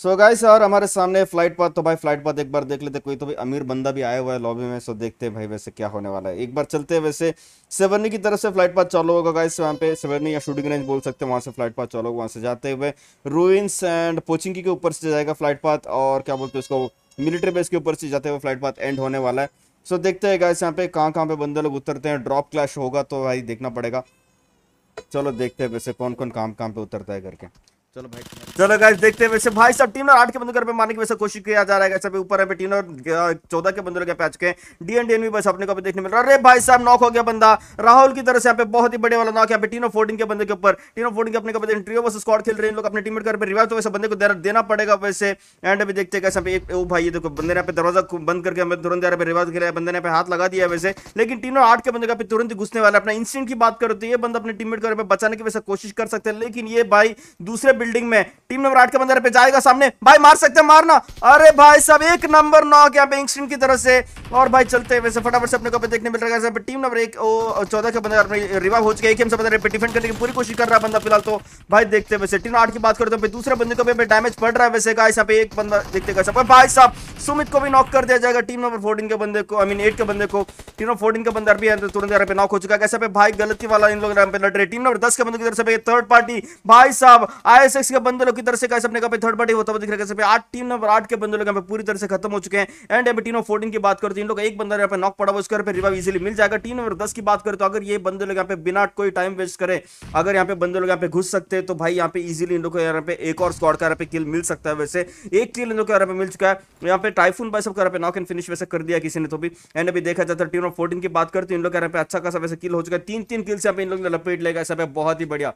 सो गाय और हमारे सामने फ्लाइट पाथ तो भाई फ्लाइट पाथ एक बार देख लेते कोई तो भाई अमीर बंदा भी आया हुआ है लॉबी में सो देखते हैं भाई वैसे क्या होने वाला है एक बार चलते हैं वैसे सेवरनी की तरफ से फ्लाइट पाथ चालू होगा गाइस वहाँ पे सेवरनी या शूटिंग रेंज बोल सकते हैं वहाँ से फ्लाइट पाथ चालू वहाँ से जाते हुए रूइंस एंड पोचिंग के ऊपर से जाएगा फ्लाइट पाथ और क्या बोलते हैं उसको मिलिट्री बेस के ऊपर से जाते हुए फ्लाइट पाथ एंड होने वाला है सो देखते हैं गाइस यहाँ पे कहाँ कहाँ पे बंदे लोग उतरते हैं ड्रॉप क्लैश होगा तो भाई देखना पड़ेगा चलो देखते हैं वैसे कौन कौन काम काम पे उतरता है करके चलो भाई चलो गाइस देखते हैं वैसे भाई साहब टीम और आठ के बंदूक पे मारने की वैसे कोशिश किया जा रहा है सभी ऊपर है टीम और चौदह के बंदूक पे आ चुके हैं डी भी बस अपने को भी देखने मिल रहा है अरे भाई साहब नॉक हो गया बंदा राहुल की तरह से यहाँ पे बहुत ही बड़े वाला नॉक यहाँ पे टीनो फोर्टीन के बंदे के ऊपर टीनो फोर्टीन के अपने ट्रियो बस स्कॉट खेल रहे हैं लोग अपने टीम कर रिवाइव तो वैसे बंदे को देना पड़ेगा वैसे एंड अभी देखते हैं कैसे एक भाई देखो बंदे ने यहाँ पे दरवाजा बंद करके हमें तुरंत यहाँ पे रिवाइव खेला है बंदे ने हाथ लगा दिया वैसे लेकिन टीनो आठ के बंदे का तुरंत घुसने वाला अपना इंसिडेंट की बात करो तो ये बंद अपने टीम को बचाने की वैसे कोशिश कर सकते हैं लेकिन ये भाई दूसरे बिल्डिंग में टीम नंबर आठ के बंदर पे जाएगा सामने भाई मार सकते हैं मारना अरे भाई सब एक नंबर नौ के यहाँ पे इंस्टीन की तरफ से और भाई चलते हैं वैसे फटाफट से अपने को देखने मिल रहा है टीम नंबर एक चौदह के बंदर रिवाइव हो चुके हैं एक बंदर पे डिफेंड करने की पूरी कोशिश कर रहा है बंदा फिलहाल तो भाई देखते वैसे टीम आठ की बात करें तो दूसरे बंदे को भी डैमेज पड़ रहा है वैसे गाइस यहाँ पे एक बंदा देखते गाइस भाई साहब सुमित को भी नॉक कर दिया जाएगा टीम नंबर फोर्टीन के बंदे को आई मीन एट के बंदे को टीम नंबर फोर्टीन के बंदर भी तो तुरंत यहाँ पे नॉक हो चुका है कैसे पे भाई गलती वाला इन लोग यहाँ पे लड़ रहे टीम नंबर दस के बंदे की तरफ से थर्ड पार्टी भाई साहब आई के बंदे लोग की तरफ से कैसे अपने पे थर्ड पार्टी होता हुआ दिख रहा है आठ टीम नंबर आठ के बंदे लोग यहाँ पे पूरी तरह से खत्म हो चुके हैं एंड यहाँ पे टीम ऑफ फोर्टीन की बात करते हैं इन लोग एक बंदा यहाँ पे नॉक पड़ा हुआ उसके पे रिवाइव इजिली मिल जाएगा टीम नंबर दस की बात करें तो अगर ये बंदे लोग यहाँ पे बिना कोई टाइम वेस्ट करें अगर यहाँ पे बंदे लोग यहाँ पे घुस सकते हैं तो भाई यहाँ पे इजिली इन लोग को यहाँ पे एक और स्कॉड का यहाँ पे किल मिल सकता है वैसे एक किल इन लोग को यहाँ पे मिल चुका है यहाँ पे टाइफून बाइस सब यहाँ पे नॉक एंड फिनिश वैसे कर दिया किसी ने तो भी एंड अभी देखा जाता है टीम ऑफ फोर्टीन की बात करते हैं इन लोग यहाँ पे अच्छा खासा वैसे किल हो चुका है तीन तीन किल से यहाँ पे इन लोग लपेट लेगा ऐसा बहुत ही बढ़िया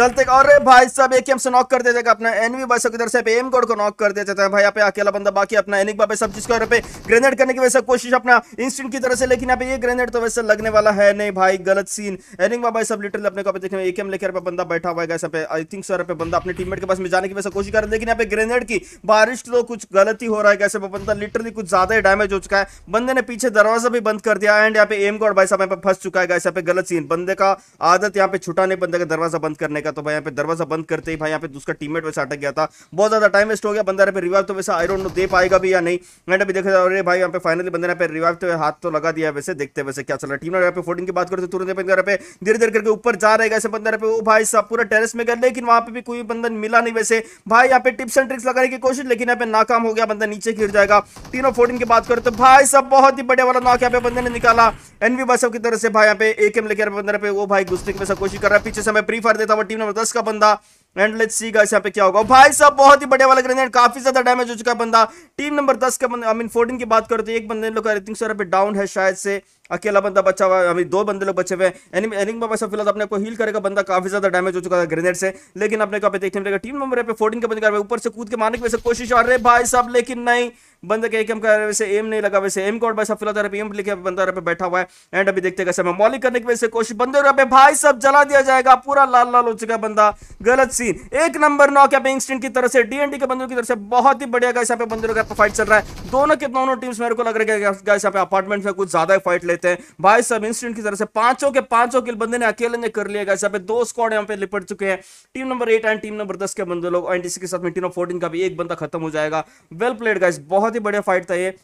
चलते अरे भाई सब एक से नॉक कर देते अपना एनवी भाई सब इधर से एम गोड को नॉक कर देते थे भाई यहाँ पे अकेला बंदा बाकी अपना एनिक बाबे सब चीज यहाँ पे ग्रेनेड करने की वैसे कोशिश अपना इंस्टेंट की तरह से लेकिन यहाँ पे ये ग्रेनेड तो वैसे लगने वाला है नहीं भाई गलत सीन एनिक बाबा सब लिटरली अपने को देखने एक एम लेकर बंदा बैठा हुआ है पे आई थिंक सर पे बंदा अपने टीममेट के पास में जाने की वैसे कोशिश कर लेकिन यहाँ पे ग्रेनेड की बारिश तो कुछ गलती हो रहा है कैसे बंदा लिटरली कुछ ज्यादा ही डैमेज हो चुका है बंदे ने पीछे दरवाजा भी बंद कर दिया एंड यहाँ पे एम गोड भाई साहब यहाँ पे फंस चुका है गलत सीन बंदे का आदत यहाँ पे छुटा नहीं बंदे का दरवाजा बंद करने का का तो भाई यहाँ पे दरवाजा बंद करते ही भाई यहाँ पे दूसरा टीममेट वैसे अटक गया था बहुत ज्यादा टाइम वेस्ट हो गया बंदा पे रिवाइव तो वैसे आई डोंट नो दे पाएगा भी या नहीं मैंने भी देखा अरे भाई यहाँ पे फाइनली बंदा पे रिवाइव तो हाथ तो लगा दिया वैसे देखते वैसे क्या चल रहा है टीम यहाँ पे फोर्टीन की बात करते तुरंत बंदा पे धीरे धीरे करके ऊपर जा रहेगा ऐसे बंदा पे वो भाई साहब पूरा टेरिस में गए लेकिन वहाँ पे भी कोई बंदन मिला नहीं वैसे भाई यहाँ पे टिप्स एंड ट्रिक्स लगाने की कोशिश लेकिन यहाँ पे नाकाम हो गया बंदा नीचे गिर जाएगा तीन और फोर्टीन की बात करते तो भाई सब बहुत ही बड़े वाला नाक यहाँ पे बंदे ने निकाला एनवी बसव की तरफ से भाई यहाँ पे एक एम लेकर बंदर पे वो भाई घुसने की कोशिश कर रहा है पीछे से मैं प्री फायर देता हुआ टीम नंबर दस का बंदा एंड लेट्स सी गाइस यहां पे क्या होगा भाई साहब बहुत ही बढ़िया वाला ग्रेनेड काफी ज्यादा डैमेज हो चुका है बंदा टीम नंबर दस का बंदा आई मीन फोर्टीन की बात करते तो एक बंदे लोग आई थिंक सर अभी डाउन है शायद से अकेला बंदा बचा हुआ है अभी दो बंदे लोग बचे हुए हैं एनिंग में बचा फिलहाल अपने को हील करेगा बंदा काफी ज्यादा डैमेज हो चुका था ग्रेनेड से लेकिन अपने को देखने मिलेगा टीम नंबर पे फोर्टीन के बंद कर ऊपर से कूद के मारने की वैसे कोशिश रहे भाई साहब लेकिन नहीं बंदे के एक एम कर वैसे एम नहीं लगा वैसे एम कोड भाई साहब फिलहाल एम लेके बंदा पे बैठा हुआ है एंड अभी देखते कैसे मैं मॉलिक करने की वैसे कोशिश बंदे पे भाई साहब जला दिया जाएगा पूरा लाल लाल हो चुका बंदा गलत सीन एक नंबर नॉक यहाँ इंस्टेंट की तरफ से डीएनडी के बंदों की तरफ से बहुत ही बढ़िया गाइस यहाँ पे बंदे का फाइट चल रहा है दोनों के दोनों टीम्स मेरे को लग रहा है अपार्टमेंट में कुछ ज्यादा फाइट लेते लेते हैं भाई साहब इंस्टेंट की तरह से पांचों के पांचों किल बंदे ने अकेले ने कर लिया गया दो स्कॉड यहाँ पे लिपट चुके हैं team number eight and team number दस के बंदे लोग एनडीसी के साथ में टीम ऑफ फोर्टीन का भी एक बंदा खत्म हो जाएगा वेल प्लेड गाइस बहुत ही बढ़िया फाइट था ये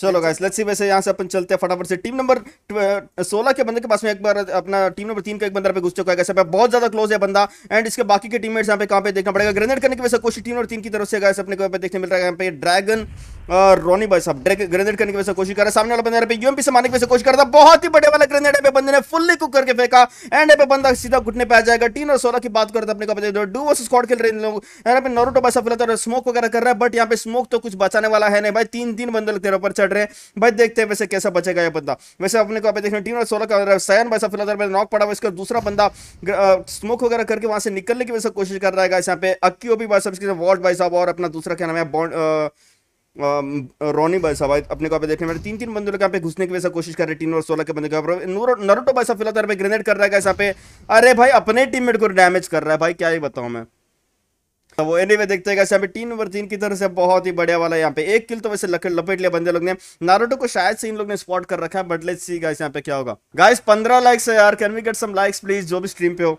चलो गाइस लेट्स सी वैसे यहां से अपन चलते हैं फटाफट से टीम नंबर 16 के बंदे के पास में एक बार अपना टीम नंबर 3 का एक बंदा पे घुस चुका है गाइस अब बहुत ज्यादा क्लोज है बंदा एंड इसके बाकी के टीममेट्स यहां पे कहां पे देखना पड़ेगा ग्रेनेड करने की वैसे कोशिश टीम नंबर 3 की तरफ से गाइस अपने को यहां पे देखने मिल रहा है यहां पे ड्रैगन और रोनी भाई साहब ड्रैगन ग्रेनेड करने की वैसे कोशिश कर रहा है सामने वाला बंदा यहां पे यूएमपी से मारने की वैसे कोशिश कर रहा था बहुत ही बड़े वाला ग्रेनेड पे बंदे ने फुल्ली कुक करके फेंका एंड पे बंदा सीधा घुटने पे आ जाएगा टीम नंबर 16 की बात कर रहा था अपने को पता है डू वर्सेस स्क्वाड खेल रहे हैं लोग यहां पे नारुतो भाई साहब फिलहाल स्मोक वगैरह कर रहा है बट यहां पे स्मोक तो कुछ बचाने वाला है नहीं भाई तीन तीन बंदे लगते हैं ऊपर चढ़ रहे हैं भाई देखते हैं वैसे कैसा बचेगा ये बंदा वैसे अपने को देखना टीम और सोलह का सयन सैन भाई फिलहाल में नॉक पड़ा हुआ इसका दूसरा बंदा स्मोक वगैरह करके वहां से निकलने की वैसे कोशिश कर रहा है यहाँ पे अक्की भी भाई साहब इसके वॉर्ड भाई साहब और अपना दूसरा क्या नाम है बॉन्ड रोनी भाई साहब अपने को देखने में तीन तीन बंदों लोग यहाँ पे घुसने की वजह कोशिश कर रहे हैं टीन और सोलह के बंदे नरोटो भाई साहब फिलहाल ग्रेनेड कर रहा है यहाँ पे अरे भाई अपने टीममेट को डैमेज कर रहा है भाई क्या ही बताऊँ मैं तो वो एनी anyway, देखते हैं यहाँ पे टीम ओवर तीन की तरह से बहुत ही बढ़िया वाला यहाँ पे एक किल तो वैसे लकड़ लपेट लिया बंदे लोग ने नारोटो को शायद से इन लोग ने स्पॉट कर रखा है बट लेट्स सी गाइस यहाँ पे क्या होगा गाइस पंद्रह लाइक्स है यार can we get some likes please जो भी स्ट्रीम पे हो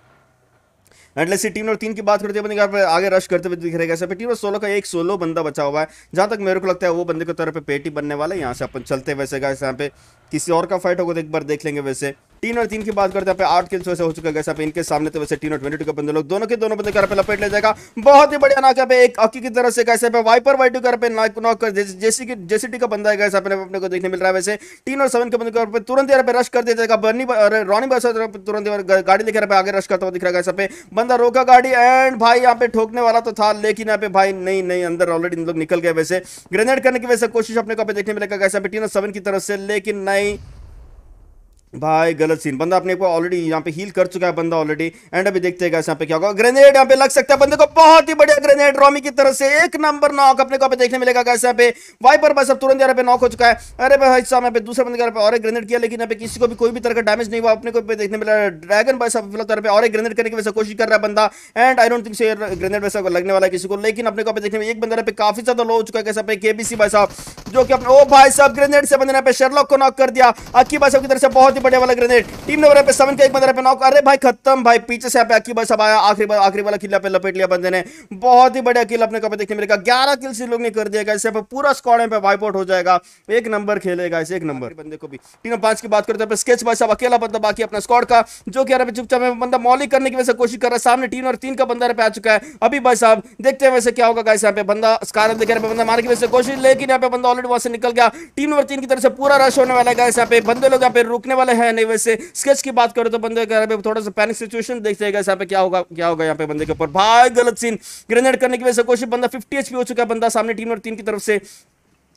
एटलेस टीम नंबर तीन की बात करते हैं यहाँ पे आगे रश करते हुए दिख रहे हैं टीम नंबर सोलह का एक सोलो बंदा बचा हुआ है जहाँ तक मेरे को लगता है वो बंदे के तरफ पे पेटी बनने वाला है यहाँ से अपन चलते वैसे गाइस यहाँ पे किसी और का फाइट होगा तो एक बार देख लेंगे वैसे तीन और तीन की बात करते हैं आठ किल्स वैसे हो चुका है पे इनके सामने तो वैसे टीन और ट्वेंटी टू के बंदे लोग दोनों के दोनों बंदे कर पे लपेट ले जाएगा बहुत ही बढ़िया नाक पे एक अकी की तरह से कैसे पे वाइपर वाइट टू कर पे नॉक कर जैसी की जेसीटी का बंदा है कैसे अपने अपने को देखने मिल रहा है वैसे टीन और सेवन के बंदे पे तुरंत यहाँ पे रश कर दिया जाएगा बर्नी रॉनी बस तुरंत गाड़ी लेकर आगे रश करता हुआ दिख रहा है कैसे पे बंदा रोका गाड़ी एंड भाई यहाँ पे ठोकने वाला तो था लेकिन यहाँ पे भाई नहीं नहीं अंदर ऑलरेडी इन लोग निकल गए वैसे ग्रेनेड करने की वैसे कोशिश अपने को देखने मिलेगा कैसे पे टीन और सेवन की तरफ से लेकिन नहीं भाई गलत सीन बंदा अपने को ऑलरेडी यहाँ पे हील कर चुका है बंदा ऑलरेडी एंड अभी देखते हैं यहाँ पे क्या होगा ग्रेनेड यहाँ पे लग सकता है बंदे को बहुत ही बढ़िया ग्रेनेड रॉमी की तरफ से एक नंबर नॉक अपने को पे देखने मिलेगा कैसे यहाँ पे वाइपर बस अब तुरंत यहाँ पे नॉक हो चुका है अरे भाई साहब यहाँ पे दूसरे बंदे यहाँ पे और एक ग्रेनेड किया लेकिन यहाँ पे किसी को भी कोई भी तरह का डैमेज नहीं हुआ अपने को देखने मिला ड्रैगन बस तरह पर और एक ग्रेनेड करने की वैसे कोशिश कर रहा है बंदा एंड आई डोंट थिंक से ग्रेनेड वैसा लगने वाला है किसी को लेकिन अपने को देखने में एक बंदा पे काफी ज्यादा लो हो चुका है कैसे पे केबीसी भाई साहब जो कि अपने ओ भाई साहब ग्रेनेड से बंदे ने शेरलॉक को नॉक कर दिया अकी भाई साहब की तरफ से बहुत ही बढ़िया वाला ग्रेनेड टीम नंबर पे सेवन का एक बंदे पे नॉक अरे भाई खत्म भाई पीछे से अकी भाई साहब आया आखिरी आखिरी वाला किला पे लपेट लिया बंदे ने बहुत ही बढ़िया किल अपने कपड़े देखने मिलेगा ग्यारह किल से लोग ने कर दिया इससे पूरा स्कॉड पे वाइप आउट हो जाएगा एक नंबर खेलेगा इसे एक नंबर बंदे को भी टीम नंबर पांच की बात करते स्केच भाई साहब अकेला बंदा बाकी अपना स्कॉड का जो कि चुपचाप बंदा मौलिक करने की वजह से कोशिश कर रहा है सामने टीम और तीन का बंदा पे आ चुका है अभी भाई साहब देखते हैं वैसे क्या होगा गाइस यहाँ पे बंदा स्कार देखे बंदा मारने की वजह से कोशिश लेकिन यहाँ पे बंदा ऑलरेडी वहां से निकल गया टीम नंबर तीन की तरफ से पूरा रश होने वाला है यहाँ पे बंदे लोग यहाँ पे रुकने वाले हैं नहीं वैसे स्केच की बात करो तो बंदे पे थोड़ा सा पैनिक सिचुएशन देखते हैं यहाँ पे क्या होगा क्या होगा यहाँ पे बंदे के ऊपर भाई गलत सीन ग्रेनेड करने की वजह से कोशिश बंदा फिफ्टी एच हो चुका है बंदा सामने टीम नंबर तीन की तरफ से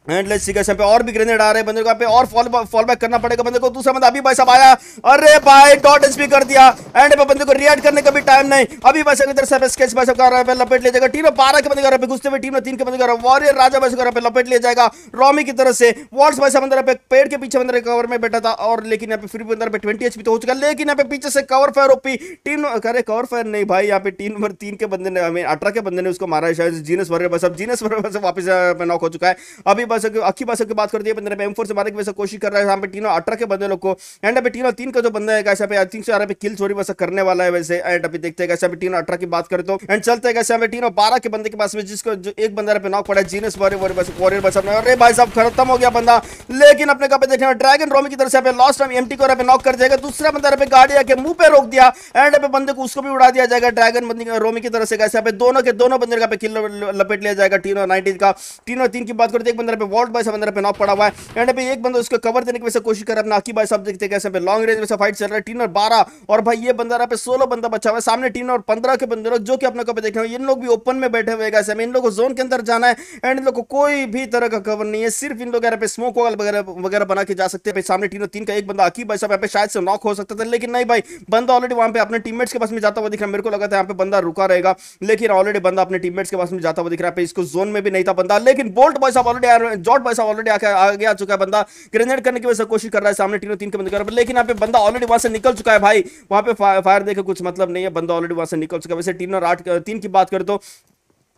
एंडलेस सिगरेशन पे और भी ग्रेनेड आ रहे हैं बंदे को पे और फॉल फॉल बैक करना पड़ेगा बंदे को दूसरा बंदा अभी भाई साहब आया अरे भाई डॉट एचपी कर दिया एंड पे बंदे को रिएक्ट करने का भी टाइम नहीं अभी भाई साहब इधर से स्केच भाई साहब कर रहा है लपेट ले जाएगा टीम में बारह के बंदे कर पे घुसते हुए टीम में तीन के बंदे का वॉरियर राजा भाई साहब पे लपेट लिया जाएगा रॉमी की तरफ से वॉर्ड्स भाई साहब अंदर पे पेड़ के पीछे बंदर कवर में बैठा था और लेकिन यहाँ पे फिर भी अंदर पे ट्वेंटी एचपी तो हो चुका लेकिन यहाँ पे पीछे से कवर फायर ओपी टीम अरे कवर फायर नहीं भाई यहाँ पे टीम नंबर तीन के बंदे ने अठारह के बंदे ने उसको मारा है शायद जीनस वर्रे भाई साहब जीनस वर्रे भाई साहब वापस नॉक हो चुका है अभी अखी अक्की की बात करती है बंदे ने एम से मारने की वैसे कोशिश कर रहा है यहाँ पे तीनों अठारह के बंदे लोग को एंड अभी तीनों तीन का जो बंदा है कैसे आई थिंक यहाँ पे किल चोरी वैसे करने वाला है वैसे एंड अभी देखते हैं कैसे अभी तीनों अठारह की बात करें तो एंड चलते हैं कैसे हमें तीनों बारह के बंदे के पास में जिसको जो एक बंदा पे नॉक पड़ा है जीनस वॉरियर बस वॉरियर बस अपने अरे भाई साहब खत्म हो गया बंदा लेकिन अपने कहा देखना ड्रैगन रोमी की तरफ से लास्ट टाइम एमटी को पे नॉक कर जाएगा दूसरा बंदा पे गाड़ी आके मुंह पे रोक दिया एंड अभी बंदे को उसको भी उड़ा दिया जाएगा ड्रैगन रोमी की तरफ से कैसे दोनों के दोनों बंदे का लपेट लिया जाएगा टीनो नाइनटीन का टीनो तीन की बात करते एक बंदा पे वॉल्ट भाई साहब अंदर पे नॉक पड़ा हुआ है एंड पे एक बंदा उसको कवर देने की वजह से कोशिश कर रहा है अपना आकी भाई साहब देखते कैसे पे लॉन्ग रेंज में से फाइट चल रहा है टीन और बारह और भाई ये बंदा रहा पे सोलह बंदा बचा हुआ है सामने टीन और पंद्रह के बंदे लोग जो कि अपने कपड़े देख रहे हो इन लोग भी ओपन में बैठे हुए कैसे इन लोगों को जोन के अंदर जाना है एंड इन लोग को कोई भी तरह का कवर नहीं है सिर्फ इन लोग यहाँ पे स्मोक वगैरह वगैरह बना के जा सकते हैं सामने टीन और तीन का एक बंदा अकी भाई साहब यहाँ पे शायद से नॉक हो सकता था लेकिन नहीं भाई बंदा ऑलरेडी वहाँ पे अपने टीममेट्स के पास में जाता हुआ दिख रहा है मेरे को लगा था यहाँ पे बंदा रुका रहेगा लेकिन ऑलरेडी बंदा अपने टीममेट्स के पास में जाता हुआ दिख रहा है इसको जोन में भी नहीं था बंदा लेकिन बोल्ट बॉय साहब ऑलरेडी जॉट भाई साहब ऑलरेडी आगे आ चुका है बंदा ग्रेनेड करने की वजह से कोशिश कर रहा है सामने तीनों तीन के बंद कर लेकिन यहाँ पे बंदा ऑलरेडी वहां से निकल चुका है भाई वहां पे फायर देखे कुछ मतलब नहीं है बंदा ऑलरेडी वहां से निकल चुका है वैसे तीन और आठ तीन की बात करें तो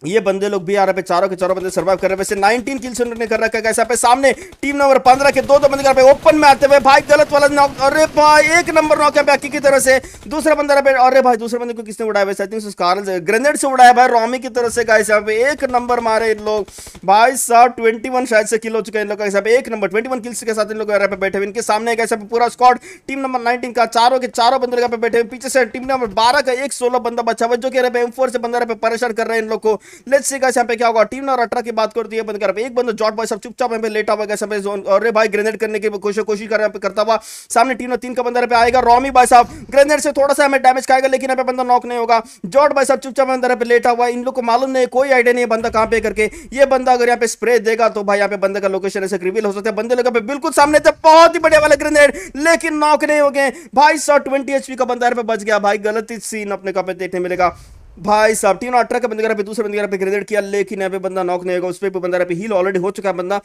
ये बंदे लोग भी आ रहे पे चारों के चारों बंदे सर्वाइव कर रहे हैं वैसे 19 किल्स उन्होंने कर रखा है कैसा पे सामने टीम नंबर 15 के दो दो बंदे कर पे ओपन में आते हुए भाई गलत वाला नॉक अरे भाई एक नंबर नॉक है बाकी की तरह से दूसरा बंदा रहा अरे भाई दूसरे बंदे को किसने उड़ाया वैसे आई थिंक कार्ल ग्रेनेड से उड़ाया भाई रॉमी की तरफ से कैसे एक नंबर मारे इन लोग भाई साहब ट्वेंटी शायद से किल हो चुके हैं इन लोग का एक नंबर ट्वेंटी किल्स के साथ इन लोग पे बैठे हुए इनके सामने कैसे पूरा स्कॉट टीम नंबर नाइनटीन का चारों के चारों बंदे पे बैठे हुए पीछे से टीम नंबर बारह का एक सोलह बंदा बचा हुआ जो हैं एम से बंदा रहे परेशान कर रहे हैं इन लोग को लेट्स सी गाइस यहां पे क्या होगा टीम ने अठारह की बात करती है बंद कर अब एक बंदा जॉट बॉय सब चुपचाप यहां पे लेटा हुआ गाइस यहां पे अरे भाई ग्रेनेड करने की कोशिश कोशिश कर यहां पे करता हुआ सामने टीम ने तीन का बंदा पे आएगा रॉमी भाई साहब ग्रेनेड से थोड़ा सा हमें डैमेज खाएगा लेकिन यहां पे बंदा नॉक नहीं होगा जॉट भाई साहब चुपचाप अंदर पे लेटा हुआ इन लोग को मालूम नहीं कोई आईडिया नहीं बंदा कहां पे करके ये बंदा अगर यहां पे स्प्रे देगा तो भाई यहां पे बंदे का लोकेशन ऐसे रिवील हो सकता है बंदे लोग पे बिल्कुल सामने थे बहुत ही बढ़िया वाला ग्रेनेड लेकिन नॉक नहीं हो गए भाई 120 एचपी का बंदा यहां पे बच गया भाई गलत सीन अपने कपे देखने मिलेगा भाई साहब तीनों अठारह का कर रहा है दूसरे बंदे का पे ग्रेनेड किया लेकिन यहाँ पे बंदा नॉक नहीं होगा उस पर बंदा है हील ऑलरेडी हो चुका है बंदा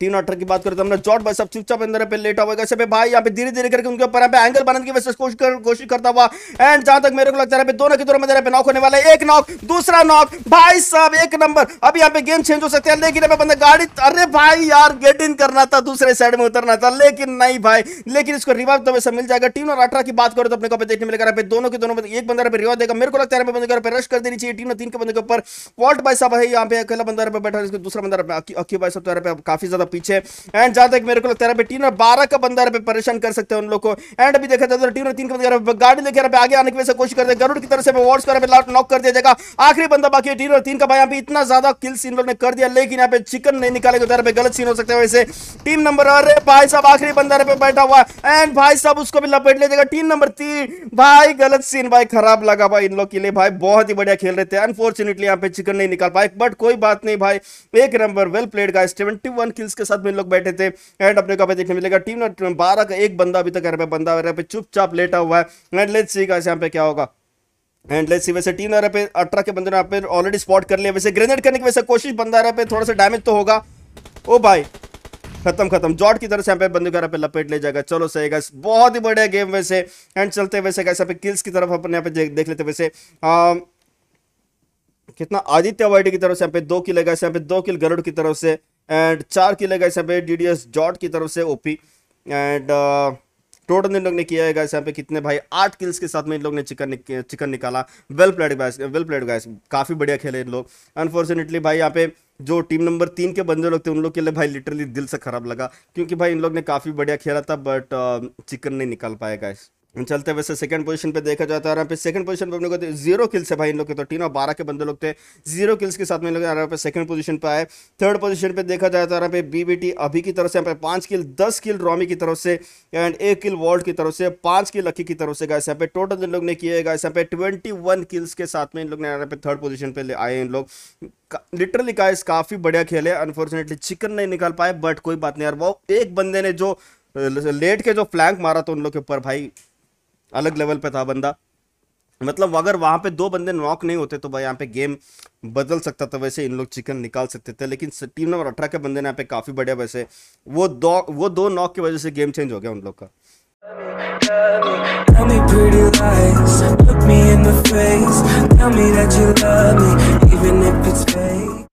तीन ऑटर की बात करें तो हमने जॉट भाई सब चुपचाप अंदर पे लेटा हुआ कैसे भाई यहाँ पे धीरे धीरे करके उनके ऊपर एंगल बनाने की वैसे कोशिश कर, कोशिश करता हुआ एंड जहां तक मेरे को लगता है दोनों की दोनों में पे नॉक होने वाला है एक नॉक दूसरा नॉक भाई साहब एक नंबर अब यहाँ पे गेम चेंज हो सकते हैं लेकिन बंदा गाड़ी अरे भाई यार गेट इन करना था दूसरे साइड में उतरना था लेकिन नहीं भाई लेकिन इसको रिवाइव तो वैसे मिल जाएगा टीम और अठारह की बात करो तो अपने को देखने मिलेगा दोनों के दोनों एक बंदर पे रिवाइव देगा मेरे को लगता है बंदे पे रश कर देनी चाहिए टीम और तीन के बंद के ऊपर वॉल्ट भाई साहब है यहाँ पे अकेला बंदर पर बैठा दूसरा बंदर अक्की भाई साहब तो काफी ज्यादा पीछे एंड जहां तक मेरे को लगता है टीनर बारह का बंदा पे परेशान कर सकते हैं उन लोग को एंड अभी देखा जाता तो टीम तीन का गाड़ी लेकर आगे आने की वैसे कोशिश करते गरुड़ की तरफ से वॉर्स कर नॉक कर दिया जाएगा आखिरी बंदा बाकी टीनर और तीन का भाई यहाँ इतना ज्यादा किल्स इन ने कर दिया लेकिन यहाँ पे चिकन नहीं निकाले तो पे गलत सीन हो सकता है वैसे टीम नंबर अरे भाई साहब आखिरी बंदा पे बैठा हुआ एंड भाई साहब उसको भी लपेट ले जाएगा टीम नंबर तीन भाई गलत सीन भाई खराब लगा भाई इन लोग के लिए भाई बहुत ही बढ़िया खेल रहे थे अनफॉर्चुनेटली यहाँ पे चिकन नहीं निकाल पाए बट कोई बात नहीं भाई एक number well played guys 71 kills kills के साथ में लोग बैठे थे एंड अपने को देखने मिलेगा टीम ने बारह का एक बंदा अभी तक घर पे बंदा वगैरह पे चुपचाप लेटा हुआ है एंड लेट्स सी यहाँ पे क्या होगा एंड लेट्स सी वैसे टीम यहाँ पे अठारह के बंदे ने यहाँ पे ऑलरेडी स्पॉट कर लिया वैसे ग्रेनेड करने की वैसे कोशिश बंदा रहा पे थोड़ा सा डैमेज तो होगा ओ भाई खत्म खत्म जॉट की तरह से यहाँ पे बंदूक पे लपेट ले जाएगा चलो सही गैस बहुत ही बढ़िया गेम वैसे एंड चलते वैसे गैस यहाँ पे किल्स की तरफ अपने यहाँ पे देख लेते वैसे आ, कितना आदित्य वाइडी की तरफ से यहाँ पे दो किल है यहाँ पे दो किल गरुड़ की तरफ से एंड चार किले गए यहाँ पे डी डी एस जॉट की तरफ से ओपी एंड uh, टोटल इन लोग ने किया है गाइस यहाँ पे कितने भाई आठ किल्स के साथ में इन लोग ने चिकन निक, चिकन निकाला well played guys well played guys काफ़ी बढ़िया खेले इन लोग अनफॉर्चुनेटली भाई यहाँ पे जो टीम नंबर तीन के बंदे लोग थे उन लोग के लिए भाई लिटरली दिल से ख़राब लगा क्योंकि भाई इन लोग ने काफ़ी बढ़िया खेला था बट चिकन uh, नहीं निकाल पाया गाइस चलते वैसे सेकंड पोजीशन पे देखा जाता है यहाँ पे सेकंड पोजीशन पे अपने को जीरो तो किल्स है भाई इन लोग के तो टीम और बारह के बंदे लोग थे जीरो किल्स के साथ में लोग यहाँ पे सेकंड पोजीशन पे आए थर्ड पोजीशन पे देखा जाता है यहाँ पे बीबीटी अभी की तरफ से यहाँ पे पांच किल दस किल रॉमी की तरफ से एंड एक किल वॉल्ट की तरफ से पांच किल लकी की तरफ से गए यहाँ पे टोटल इन लोग ने किए गए यहाँ पे ट्वेंटी किल्स के साथ में इन लोग ने यहाँ पे थर्ड पोजिशन पे आए इन लोग लिटरली गाइस काफ़ी बढ़िया खेल है अनफॉर्चुनेटली चिकन नहीं निकाल पाए बट कोई बात नहीं यार वो एक बंदे ने जो लेट के जो फ्लैंक मारा था उन लोग के ऊपर भाई अलग लेवल पे था बंदा मतलब अगर वहाँ पे दो बंदे नॉक नहीं होते तो भाई यहाँ पे गेम बदल सकता था वैसे इन लोग चिकन निकाल सकते थे लेकिन टीम नंबर अठारह के बंदे ने यहाँ पे काफ़ी बढ़िया वैसे वो दो वो दो नॉक की वजह से गेम चेंज हो गया उन लोग का